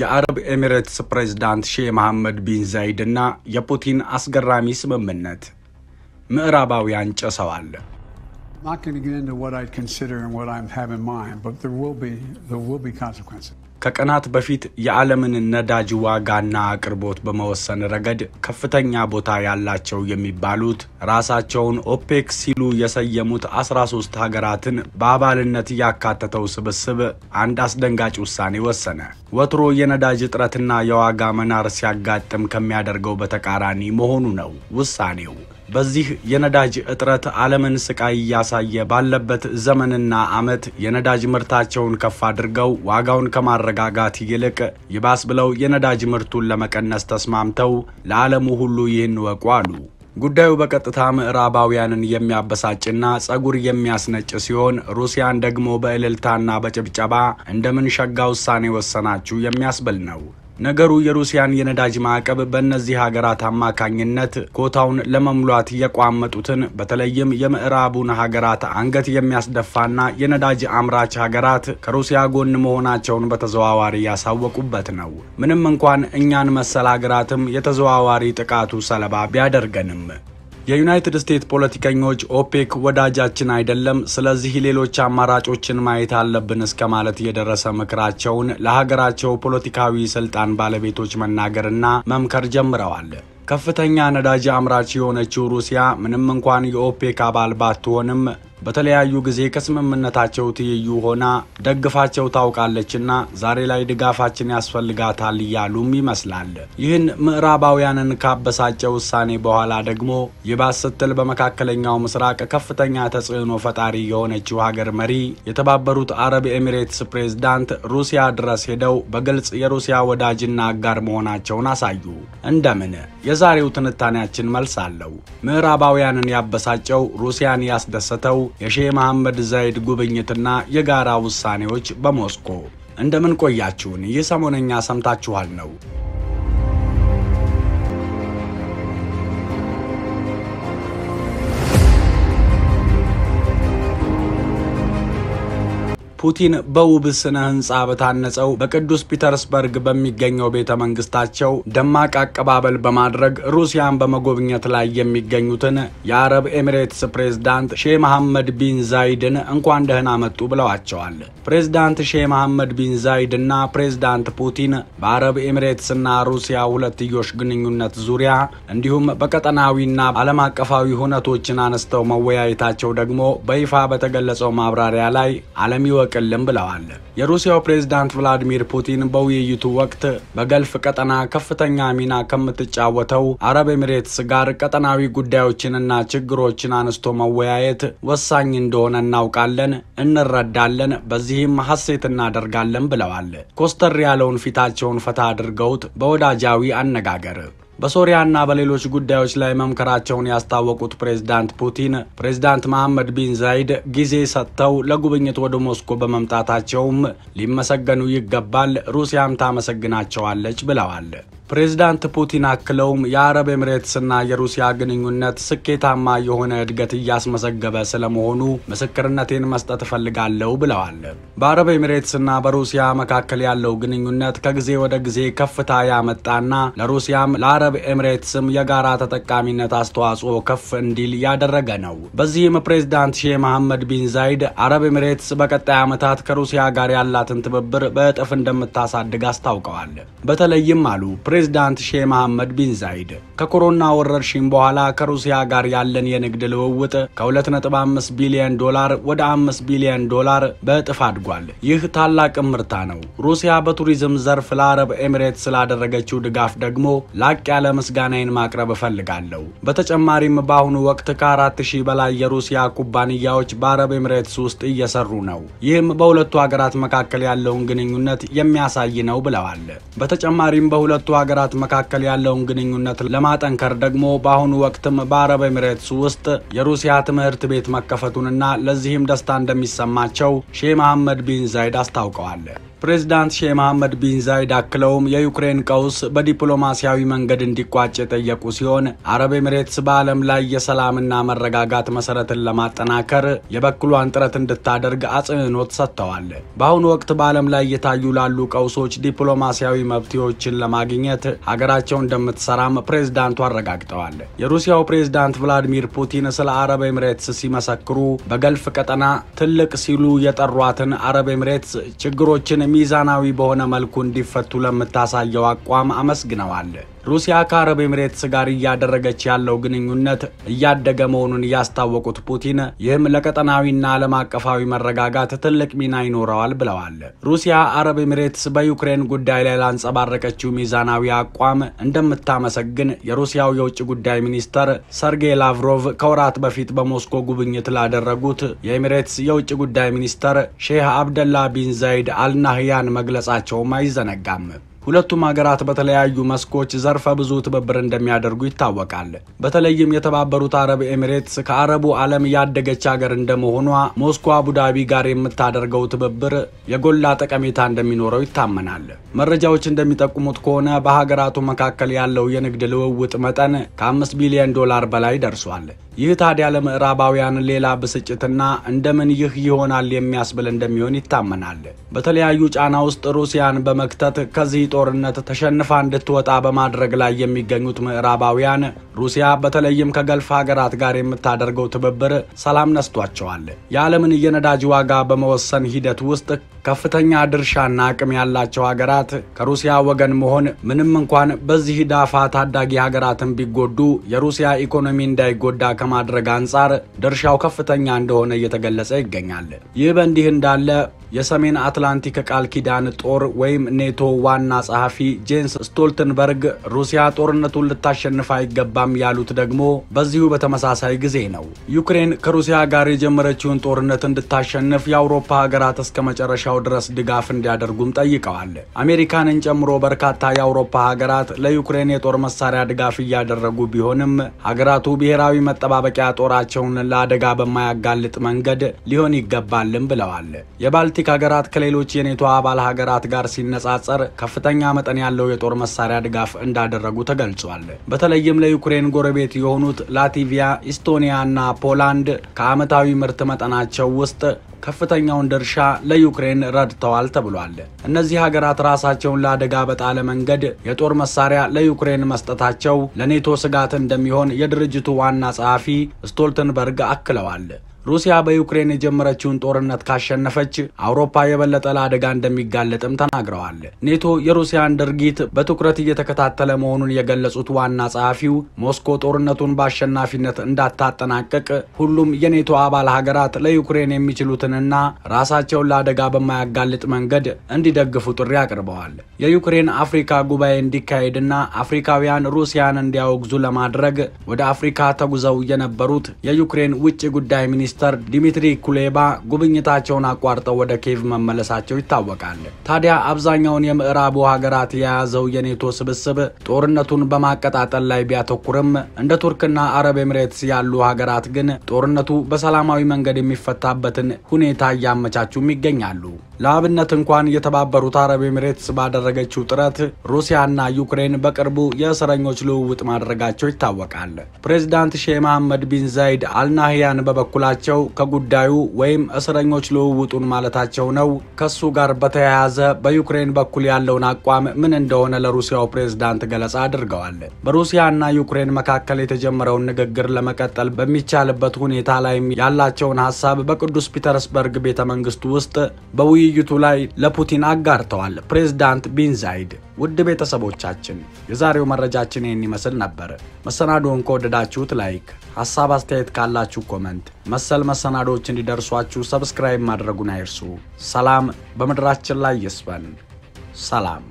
የአረብ ኤሚሬትስ ፕሬዝዳንት ሼህ መሐመድ ቢን ዛይድ እና የፑቲን አስገራሚ ስምምነት ምዕራባውያን ጭሰዋል። not going to get into what I'd consider and what I have in mind, but there will be there will be consequences. ከቀናት በፊት የዓለምን ነዳጅ ዋጋና አቅርቦት በመወሰን ረገድ ከፍተኛ ቦታ ያላቸው የሚባሉት ራሳቸውን ኦፔክ ሲሉ የሰየሙት 13 ሀገራትን በአባልነት ያካተተው ስብስብ አንድ አስደንጋጭ ውሳኔ ወሰነ። ወትሮ የነዳጅ እጥረትና የዋጋ መናር ሲያጋጥም ከሚያደርገው በተቃራኒ መሆኑ ነው ውሳኔው። በዚህ የነዳጅ እጥረት ዓለምን ስቃይ እያሳየ ባለበት ዘመንና ዓመት የነዳጅ ምርታቸውን ከፍ አድርገው ዋጋውን ከማረጋጋት ይልቅ ይባስ ብለው የነዳጅ ምርቱን ለመቀነስ ተስማምተው ለዓለሙ ሁሉ ይህን ወቁ አሉ። ጉዳዩ በቀጥታ ምዕራባውያንን የሚያበሳጭና ጸጉር የሚያስነጭ ሲሆን ሩሲያን ደግሞ በእልልታና በጭብጨባ እንደምን ሸጋ ውሳኔ ወሰናችሁ የሚያስብል ነው። ነገሩ የሩሲያን የነዳጅ ማዕቀብ በእነዚህ ሀገራት አማካኝነት ኮታውን ለመሙላት የቋመጡትን በተለይም የምዕራቡን ሀገራት አንገት የሚያስደፋና የነዳጅ አምራች ሀገራት ከሩሲያ ጎን መሆናቸውን በተዘዋዋሪ ያሳወቁበት ነው። ምንም እንኳን እኛን መሰል ሀገራትም የተዘዋዋሪ ጥቃቱ ሰለባ ቢያደርገንም የዩናይትድ ስቴትስ ፖለቲከኞች ኦፔክ ወዳጃችን አይደለም፣ ስለዚህ ሌሎች አማራጮችን ማየት አለብን እስከ ማለት የደረሰ ምክራቸውን ለሀገራቸው ፖለቲካዊ ስልጣን ባለቤቶች መናገርና መምከር ጀምረዋል። ከፍተኛ ነዳጅ አምራች የሆነችው ሩሲያ ምንም እንኳን የኦፔክ አባል ባትሆንም በተለያዩ ጊዜ ከስምምነታቸው ትይዩ ሆና ደግፋቸው ታውቃለችና ዛሬ ላይ ድጋፋችን ያስፈልጋታል እያሉም ይመስላል። ይህን ምዕራባውያንን ካበሳጨ ውሳኔ በኋላ ደግሞ ይባስ ስትል በመካከለኛው ምስራቅ ከፍተኛ ተጽዕኖ ፈጣሪ የሆነችው ሀገር መሪ የተባበሩት አረብ ኤሚሬትስ ፕሬዝዳንት ሩሲያ ድረስ ሄደው በግልጽ የሩሲያ ወዳጅና አጋር መሆናቸውን አሳዩ። እንደምን የዛሬው ትንታኔያችን መልስ አለው። ምዕራባውያንን ያበሳጨው ሩሲያን ያስደሰተው የሼህ መሐመድ ዛይድ ጉብኝትና የጋራ ውሳኔዎች በሞስኮ እንደምን ቆያችሁን? ይህ ሰሞነኛ ሰምታችኋል ነው ፑቲን በውብ ስነ ህንፃ በታነጸው በቅዱስ ፒተርስበርግ በሚገኘው ቤተ መንግስታቸው ደማቅ አቀባበል በማድረግ ሩሲያን በመጎብኘት ላይ የሚገኙትን የአረብ ኤሚሬትስ ፕሬዝዳንት ሼህ መሐመድ ቢን ዛይድን እንኳን ደህና መጡ ብለዋቸዋል። ፕሬዝዳንት ሼህ መሐመድ ቢን ዛይድ እና ፕሬዝዳንት ፑቲን በአረብ ኤሚሬትስና ሩሲያ ሁለትዮሽ ግንኙነት ዙሪያ እንዲሁም በቀጠናዊና ዓለም አቀፋዊ ሁነቶችን አነስተው መወያየታቸው ደግሞ በይፋ በተገለጸው ማብራሪያ ላይ ዓለም ይወቅ አይዘልቅልም ብለዋል። የሩሲያው ፕሬዝዳንት ቭላዲሚር ፑቲን በውይይቱ ወቅት በገልፍ ቀጠና ከፍተኛ ሚና ከምትጫወተው አረብ ኤምሬትስ ጋር ቀጠናዊ ጉዳዮችንና ችግሮችን አንስቶ መወያየት ወሳኝ እንደሆነ እናውቃለን፣ እንረዳለን፣ በዚህም ሀሴት እናደርጋለን ብለዋል። ኮስተር ያለውን ፊታቸውን ፈታ አድርገውት በወዳጃዊ አነጋገር በሶሪያና በሌሎች ጉዳዮች ላይ መምከራቸውን ያስታወቁት ፕሬዝዳንት ፑቲን ፕሬዝዳንት መሐመድ ቢን ዛይድ ጊዜ ሰጥተው ለጉብኝት ወደ ሞስኮ በመምጣታቸውም ሊመሰገኑ ይገባል፣ ሩሲያም ታመሰግናቸዋለች ብለዋል። ፕሬዚዳንት ፑቲን አክለውም የአረብ ኤምሬትስና የሩሲያ ግንኙነት ስኬታማ የሆነ እድገት እያስመዘገበ ስለመሆኑ ምስክርነቴን መስጠት እፈልጋለሁ ብለዋል። በአረብ ኤምሬትስና በሩሲያ መካከል ያለው ግንኙነት ከጊዜ ወደ ጊዜ ከፍታ ያመጣና ለሩሲያም ለአረብ ኤምሬትስም የጋራ ተጠቃሚነት አስተዋጽኦ ከፍ እንዲል ያደረገ ነው። በዚህም ፕሬዚዳንት ሼህ መሐመድ ቢን ዛይድ አረብ ኤምሬትስ በቀጣይ ዓመታት ከሩሲያ ጋር ያላትን ትብብር በእጥፍ እንደምታሳድግ አስታውቀዋል። በተለይም አሉ ፕሬዝዳንት ሼህ መሐመድ ቢን ዛይድ ከኮሮና ወረርሽኝ በኋላ ከሩሲያ ጋር ያለን የንግድ ልውውጥ ከ2.5 ቢሊዮን ዶላር ወደ 5 ቢሊዮን ዶላር በእጥፍ አድጓል። ይህ ታላቅ ምርታ ነው። ሩሲያ በቱሪዝም ዘርፍ ለአረብ ኤሚሬት ስላደረገችው ድጋፍ ደግሞ ላቅ ያለ ምስጋናዬን ማቅረብ እፈልጋለሁ። በተጨማሪም በአሁኑ ወቅት ከአራት ሺህ በላይ የሩሲያ ኩባንያዎች በአረብ ኤሚሬትስ ውስጥ እየሰሩ ነው። ይህም በሁለቱ ሀገራት መካከል ያለውን ግንኙነት የሚያሳይ ነው ብለዋል። በተጨማሪም በሁለቱ ሀገራት መካከል ያለውን ግንኙነት ለማጠንከር ደግሞ በአሁኑ ወቅትም በአረብ ኤምሬትስ ውስጥ የሩሲያ ትምህርት ቤት መከፈቱንና ለዚህም ደስታ እንደሚሰማቸው ሼህ መሐመድ ቢን ዛይድ አስታውቀዋል። ፕሬዚዳንት ሼህ መሐመድ ቢን ዛይድ አክለውም የዩክሬን ቀውስ በዲፕሎማሲያዊ መንገድ እንዲቋጭ የጠየቁ ሲሆን አረብ ኤምሬትስ በዓለም ላይ የሰላምና መረጋጋት መሰረትን ለማጠናከር የበኩሏን ጥረት እንድታደርግ አጽንኖት ሰጥተዋል። በአሁኑ ወቅት በዓለም ላይ እየታዩ ላሉ ቀውሶች ዲፕሎማሲያዊ መፍትሄዎችን ለማግኘት ለማግኘት ሀገራቸው እንደምትሰራም ፕሬዝዳንቱ አረጋግጠዋል። የሩሲያው ፕሬዝዳንት ቭላዲሚር ፑቲን ስለ አረብ ኤምሬትስ ሲመሰክሩ በገልፍ ቀጠና ትልቅ ሲሉ የጠሯትን አረብ ኤምሬትስ ችግሮችን ሚዛናዊ በሆነ መልኩ እንዲፈቱ ለምታሳየው አቋም አመስግነዋል። ሩሲያ ከአረብ ኤምሬትስ ጋር እያደረገች ያለው ግንኙነት እያደገ መሆኑን ያስታወቁት ፑቲን ይህም ለቀጠናዊና ዓለም አቀፋዊ መረጋጋት ትልቅ ሚና ይኖረዋል ብለዋል። ሩሲያ አረብ ኤምሬትስ በዩክሬን ጉዳይ ላይ ላንጸባረቀችው ሚዛናዊ አሜሪካዊ አቋም እንደምታመሰግን የሩሲያው የውጭ ጉዳይ ሚኒስተር ሰርጌይ ላቭሮቭ ከወራት በፊት በሞስኮ ጉብኝት ላደረጉት የኤሚሬትስ የውጭ ጉዳይ ሚኒስተር ሼህ አብደላ ቢን ዛይድ አልናህያን መግለጻቸውም አይዘነጋም። ሁለቱም ሀገራት በተለያዩ መስኮች ዘርፈ ብዙ ትብብር እንደሚያደርጉ ይታወቃል። በተለይም የተባበሩት አረብ ኤሚሬትስ ከአረቡ ዓለም ያደገች ሀገር እንደመሆኗ ሞስኮ አቡዳቢ ጋር የምታደርገው ትብብር የጎላ ጠቀሜታ እንደሚኖረው ይታመናል። መረጃዎች እንደሚጠቁሙት ከሆነ በሀገራቱ መካከል ያለው የንግድ ልውውጥ መጠን ከ ከ5 ቢሊዮን ዶላር በላይ ደርሷል። ይህ ታዲያ ለምዕራባውያን ሌላ ብስጭትና እንደምን ይህ ይሆናል የሚያስብል እንደሚሆን ይታመናል። በተለያዩ ጫና ውስጥ ሩሲያን በመክተት ከዚህ ጦርነት ተሸንፋ እንድትወጣ በማድረግ ላይ የሚገኙት ምዕራባውያን ሩሲያ በተለይም ከገልፍ ሀገራት ጋር የምታደርገው ትብብር ሰላም ነስቷቸዋል። የዓለምን የነዳጅ ዋጋ በመወሰን ሂደት ውስጥ ከፍተኛ ድርሻና አቅም ያላቸው ሀገራት ከሩሲያ ወገን መሆን ምንም እንኳን በዚህ ዳፋ ታዳጊ ሀገራትን ቢጎዱ የሩሲያ ኢኮኖሚ እንዳይጎዳ ከማድረግ አንጻር ድርሻው ከፍተኛ እንደሆነ እየተገለጸ ይገኛል። ይህ በእንዲህ እንዳለ የሰሜን አትላንቲክ ቃል ኪዳን ጦር ወይም ኔቶ ዋና ጸሐፊ ጄንስ ስቶልተንበርግ ሩሲያ ጦርነቱን ልታሸንፍ አይገባም ያሉት ደግሞ በዚሁ በተመሳሳይ ጊዜ ነው። ዩክሬን ከሩሲያ ጋር የጀመረችውን ጦርነት እንድታሸንፍ የአውሮፓ ሀገራት እስከ መጨረሻው ድረስ ድጋፍ እንዲያደርጉም ጠይቀዋል። አሜሪካንን ጨምሮ በርካታ የአውሮፓ ሀገራት ለዩክሬን የጦር መሳሪያ ድጋፍ እያደረጉ ቢሆንም ሀገራቱ ብሔራዊ መጠባበቂያ ጦራቸውን ለአደጋ በማያጋልጥ መንገድ ሊሆን ይገባልም ብለዋል። የባልቲክ ሀገራት ከሌሎች የኔቶ አባል ሀገራት ጋር ሲነጻጸር ከፍተኛ ከፍተኛ መጠን ያለው የጦር መሳሪያ ድጋፍ እንዳደረጉ ተገልጿል። በተለይም ለዩክሬን ጎረቤት የሆኑት ላቲቪያ፣ ኢስቶኒያ እና ፖላንድ ከዓመታዊ ምርት መጠናቸው ውስጥ ከፍተኛውን ድርሻ ለዩክሬን ረድተዋል ተብሏል። እነዚህ ሀገራት ራሳቸውን ለአደጋ በጣለ መንገድ የጦር መሳሪያ ለዩክሬን መስጠታቸው ለኔቶ ስጋት እንደሚሆን የድርጅቱ ዋና ጸሐፊ ስቶልተንበርግ አክለዋል። ሩሲያ በዩክሬን የጀመረችውን ጦርነት ካሸነፈች አውሮፓ የበለጠ ለአደጋ እንደሚጋለጥም ተናግረዋል። ኔቶ የሩሲያን ድርጊት በትኩረት እየተከታተለ መሆኑን የገለጹት ዋና ጸሐፊው ሞስኮ ጦርነቱን በአሸናፊነት እንዳታጠናቀቅ ሁሉም የኔቶ አባል ሀገራት ለዩክሬን የሚችሉትንና ራሳቸውን ለአደጋ በማያጋልጥ መንገድ እንዲደግፉ ጥሪ አቅርበዋል። የዩክሬን አፍሪካ ጉባኤ እንዲካሄድና አፍሪካውያን ሩሲያን እንዲያወግዙ ለማድረግ ወደ አፍሪካ ተጉዘው የነበሩት የዩክሬን ውጭ ጉዳይ ሚኒስ ሚኒስተር ዲሚትሪ ኩሌባ ጉብኝታቸውን አቋርጠው ወደ ኬቭ መመለሳቸው ይታወቃል። ታዲያ አብዛኛውን የምዕራቡ ሀገራት የያዘው የኔቶ ስብስብ ጦርነቱን በማቀጣጠል ላይ ቢያተኩርም እንደ ቱርክና አረብ ኤምሬትስ ያሉ ሀገራት ግን ጦርነቱ በሰላማዊ መንገድ የሚፈታበትን ሁኔታ እያመቻቹም ይገኛሉ። ለአብነት እንኳን የተባበሩት አረብ ኤምሬትስ ባደረገችው ጥረት ሩሲያና ዩክሬን በቅርቡ የእስረኞች ልውውጥ ማድረጋቸው ይታወቃል። ፕሬዚዳንት ሼህ መሐመድ ቢን ዛይድ አልናህያን በበኩላቸው ከጉዳዩ ወይም እስረኞች ልውውጡን ማለታቸው ነው ከሱ ጋር በተያያዘ በዩክሬን በኩል ያለውን አቋም ምን እንደሆነ ለሩሲያው ፕሬዝዳንት ገለጻ አድርገዋል። በሩሲያና ዩክሬን መካከል የተጀመረውን ንግግር ለመቀጠል በሚቻልበት ሁኔታ ላይም ያላቸውን ሀሳብ በቅዱስ ፒተርስበርግ ቤተ መንግስቱ ውስጥ በውይ ውይይቱ ላይ ለፑቲን አጋርተዋል። ፕሬዝዳንት ቢንዛይድ ውድ ቤተሰቦቻችን የዛሬው መረጃችን ይህን ይመስል ነበር። መሰናዶውን ከወደዳችሁት ላይክ፣ ሀሳብ አስተያየት ካላችሁ ኮመንት፣ መሰል መሰናዶዎች እንዲደርሷችሁ ሰብስክራይብ ማድረጉን አይርሱ። ሰላም በምድራችን ላይ ይስፈን። ሰላም